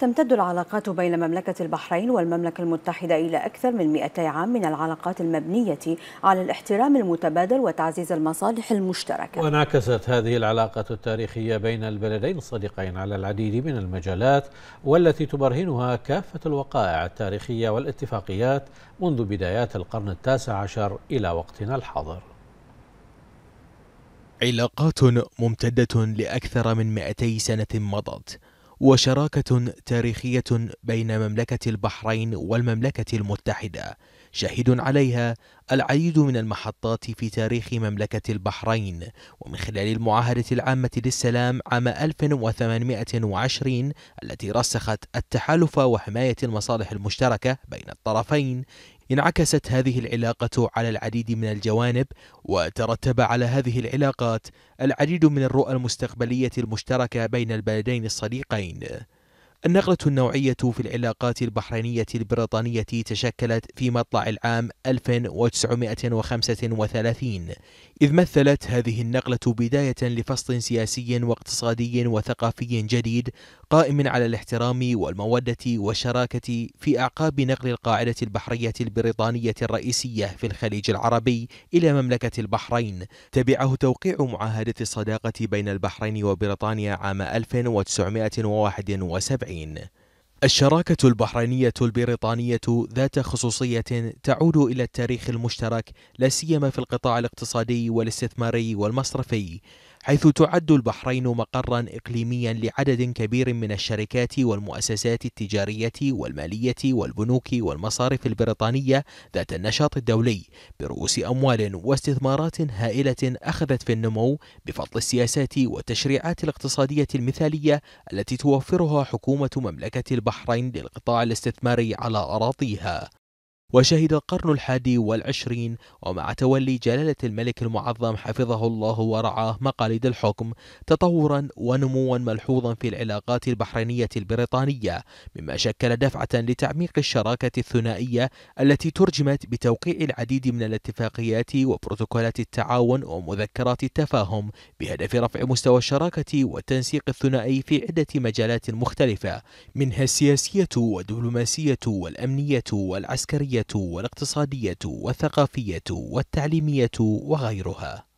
تمتد العلاقات بين مملكة البحرين والمملكة المتحدة إلى أكثر من 200 عام من العلاقات المبنية على الاحترام المتبادل وتعزيز المصالح المشتركة وانعكست هذه العلاقة التاريخية بين البلدين الصديقين على العديد من المجالات والتي تبرهنها كافة الوقائع التاريخية والاتفاقيات منذ بدايات القرن التاسع عشر إلى وقتنا الحاضر علاقات ممتدة لأكثر من 200 سنة مضت وشراكة تاريخية بين مملكة البحرين والمملكة المتحدة شاهد عليها العديد من المحطات في تاريخ مملكة البحرين ومن خلال المعاهدة العامة للسلام عام 1820 التي رسخت التحالف وحماية المصالح المشتركة بين الطرفين انعكست هذه العلاقة على العديد من الجوانب وترتب على هذه العلاقات العديد من الرؤى المستقبلية المشتركة بين البلدين الصديقين النقلة النوعية في العلاقات البحرينية البريطانية تشكلت في مطلع العام 1935 إذ مثلت هذه النقلة بداية لفصل سياسي واقتصادي وثقافي جديد قائم على الاحترام والمودة والشراكة في أعقاب نقل القاعدة البحرية البريطانية الرئيسية في الخليج العربي إلى مملكة البحرين تبعه توقيع معاهدة الصداقة بين البحرين وبريطانيا عام 1971 الشراكة البحرينية البريطانية ذات خصوصية تعود إلى التاريخ المشترك لا سيما في القطاع الاقتصادي والاستثماري والمصرفي حيث تعد البحرين مقرا إقليميا لعدد كبير من الشركات والمؤسسات التجارية والمالية والبنوك والمصارف البريطانية ذات النشاط الدولي برؤوس أموال واستثمارات هائلة أخذت في النمو بفضل السياسات والتشريعات الاقتصادية المثالية التي توفرها حكومة مملكة البحرين للقطاع الاستثماري على أراضيها وشهد القرن الحادي والعشرين ومع تولي جلالة الملك المعظم حفظه الله ورعاه مقاليد الحكم تطورا ونموا ملحوظا في العلاقات البحرينية البريطانية مما شكل دفعة لتعميق الشراكة الثنائية التي ترجمت بتوقيع العديد من الاتفاقيات وبروتوكولات التعاون ومذكرات التفاهم بهدف رفع مستوى الشراكة والتنسيق الثنائي في عدة مجالات مختلفة منها السياسية والدبلوماسية والأمنية والعسكرية والاقتصادية والثقافية والتعليمية وغيرها